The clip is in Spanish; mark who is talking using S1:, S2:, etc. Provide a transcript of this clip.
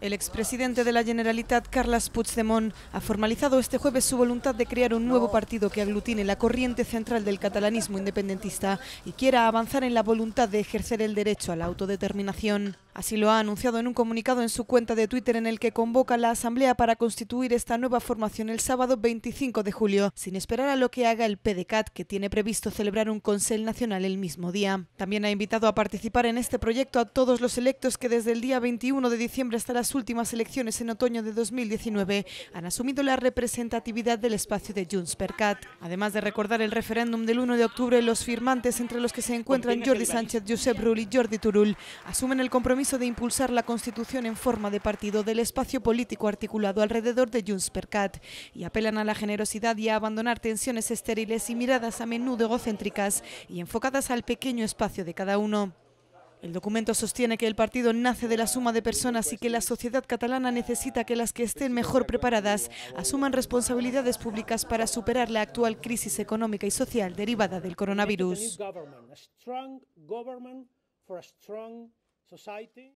S1: El expresidente de la Generalitat, Carles Puigdemont, ha formalizado este jueves su voluntad de crear un nuevo partido que aglutine la corriente central del catalanismo independentista y quiera avanzar en la voluntad de ejercer el derecho a la autodeterminación. Así lo ha anunciado en un comunicado en su cuenta de Twitter en el que convoca la Asamblea para constituir esta nueva formación el sábado 25 de julio, sin esperar a lo que haga el PDCAT, que tiene previsto celebrar un Consell Nacional el mismo día. También ha invitado a participar en este proyecto a todos los electos que desde el día 21 de diciembre hasta las últimas elecciones en otoño de 2019 han asumido la representatividad del espacio de Junts per Cat. Además de recordar el referéndum del 1 de octubre, los firmantes, entre los que se encuentran Jordi Sánchez, Josep Rull y Jordi Turull asumen el compromiso de impulsar la constitución en forma de partido del espacio político articulado alrededor de Junts per Cat y apelan a la generosidad y a abandonar tensiones estériles y miradas a menudo egocéntricas y enfocadas al pequeño espacio de cada uno. El documento sostiene que el partido nace de la suma de personas y que la sociedad catalana necesita que las que estén mejor preparadas asuman responsabilidades públicas para superar la actual crisis económica y social derivada del coronavirus. society